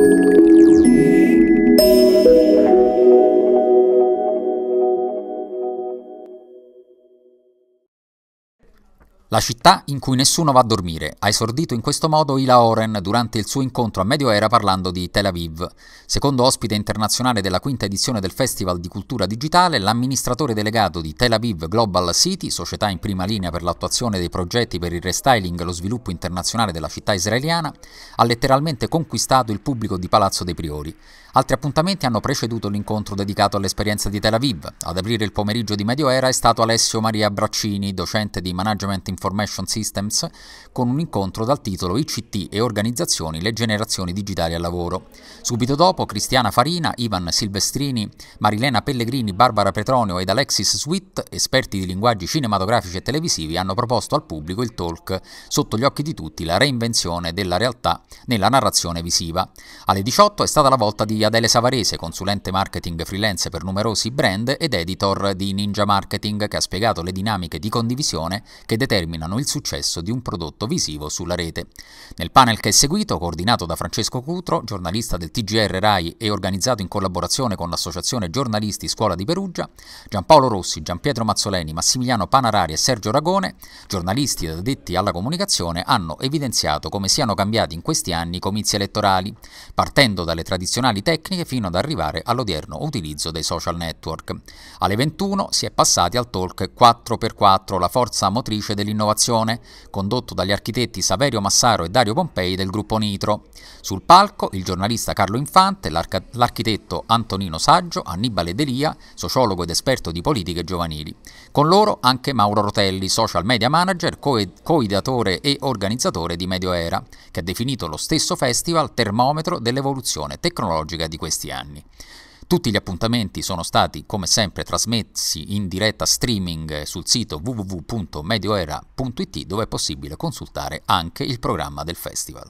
Música La città in cui nessuno va a dormire ha esordito in questo modo Ila Oren durante il suo incontro a Medio parlando di Tel Aviv. Secondo ospite internazionale della quinta edizione del Festival di Cultura Digitale, l'amministratore delegato di Tel Aviv Global City, società in prima linea per l'attuazione dei progetti per il restyling e lo sviluppo internazionale della città israeliana, ha letteralmente conquistato il pubblico di Palazzo dei Priori. Altri appuntamenti hanno preceduto l'incontro dedicato all'esperienza di Tel Aviv. Ad aprire il pomeriggio di Medio è stato Alessio Maria Braccini, docente di Management Information Information Systems con un incontro dal titolo ICT e organizzazioni, le generazioni digitali al lavoro. Subito dopo Cristiana Farina, Ivan Silvestrini, Marilena Pellegrini, Barbara Petronio ed Alexis Sweet, esperti di linguaggi cinematografici e televisivi, hanno proposto al pubblico il talk Sotto gli occhi di tutti, la reinvenzione della realtà nella narrazione visiva. Alle 18 è stata la volta di Adele Savarese, consulente marketing freelance per numerosi brand ed editor di Ninja Marketing, che ha spiegato le dinamiche di condivisione che determinano determinano il successo di un prodotto visivo sulla rete. Nel panel che è seguito, coordinato da Francesco Cutro, giornalista del TGR RAI e organizzato in collaborazione con l'Associazione Giornalisti Scuola di Perugia, Giampaolo Rossi, Giampietro Mazzoleni, Massimiliano Panarari e Sergio Ragone, giornalisti ed addetti alla comunicazione, hanno evidenziato come siano cambiati in questi anni i comizi elettorali, partendo dalle tradizionali tecniche fino ad arrivare all'odierno utilizzo dei social network. Alle 21 si è passati al talk 4x4, la forza motrice dell'innovazione Innovazione, condotto dagli architetti Saverio Massaro e Dario Pompei del gruppo Nitro. Sul palco il giornalista Carlo Infante, l'architetto Antonino Saggio, Annibale Delia, sociologo ed esperto di politiche giovanili. Con loro anche Mauro Rotelli, social media manager, coideatore e organizzatore di Medio che ha definito lo stesso festival termometro dell'evoluzione tecnologica di questi anni. Tutti gli appuntamenti sono stati come sempre trasmessi in diretta streaming sul sito www.medioera.it dove è possibile consultare anche il programma del festival.